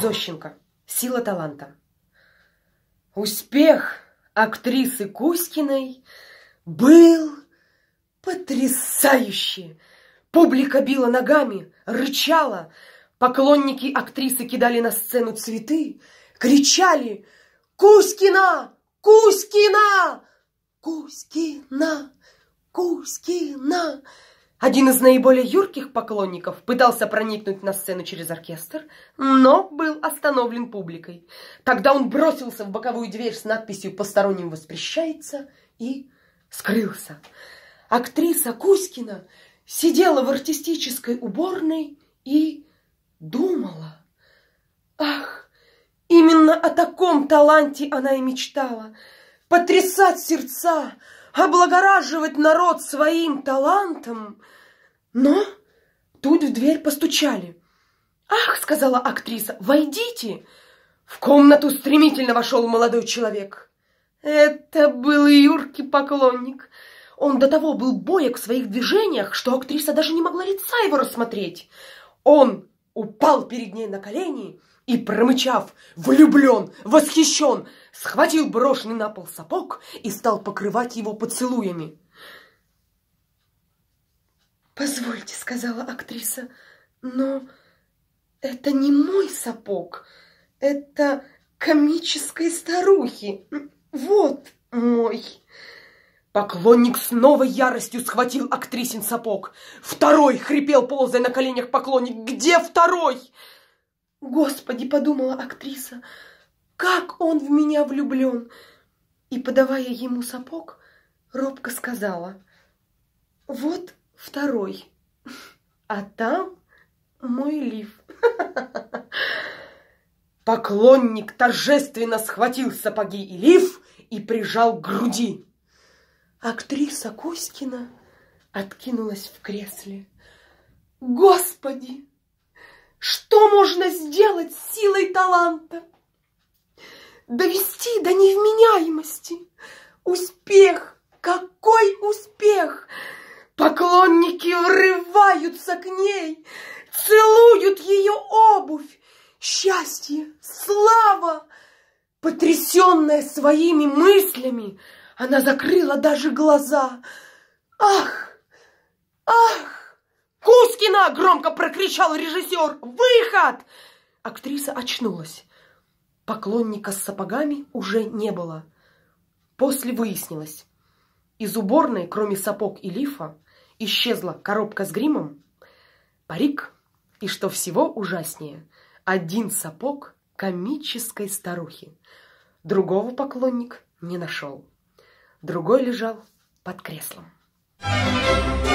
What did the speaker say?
Зощенко. Сила таланта. Успех актрисы Кузькиной был потрясающий. Публика била ногами, рычала. Поклонники актрисы кидали на сцену цветы, кричали «Кузькина! Кузькина! Кузькина! Кузькина!», кузькина кузькина один из наиболее юрких поклонников пытался проникнуть на сцену через оркестр, но был остановлен публикой. Тогда он бросился в боковую дверь с надписью «Посторонним воспрещается» и скрылся. Актриса Кузькина сидела в артистической уборной и думала. Ах, именно о таком таланте она и мечтала. Потрясать сердца, облагораживать народ своим талантом. Но тут в дверь постучали. «Ах!» — сказала актриса. «Войдите!» В комнату стремительно вошел молодой человек. Это был Юркий поклонник. Он до того был боек в своих движениях, что актриса даже не могла лица его рассмотреть. Он упал перед ней на колени и, промычав, влюблен, восхищен, схватил брошенный на пол сапог и стал покрывать его поцелуями. «Позвольте», — сказала актриса, — «но это не мой сапог, это комической старухи. Вот мой». Поклонник с новой яростью схватил актрисин сапог. «Второй!» — хрипел, ползая на коленях поклонник. «Где второй?» Господи, подумала актриса, как он в меня влюблен! И, подавая ему сапог, робко сказала, вот второй, а там мой лиф. Поклонник торжественно схватил сапоги и лиф и прижал к груди. Актриса Кузькина откинулась в кресле. Господи, что можно сделать с силой таланта? Довести до невменяемости. Успех! Какой успех! Поклонники врываются к ней, целуют ее обувь. Счастье, слава! Потрясенная своими мыслями, она закрыла даже глаза – «Марина!» – громко прокричал режиссер. «Выход!» Актриса очнулась. Поклонника с сапогами уже не было. После выяснилось. Из уборной, кроме сапог и лифа, исчезла коробка с гримом, парик и, что всего ужаснее, один сапог комической старухи. Другого поклонник не нашел. Другой лежал под креслом. Thank you.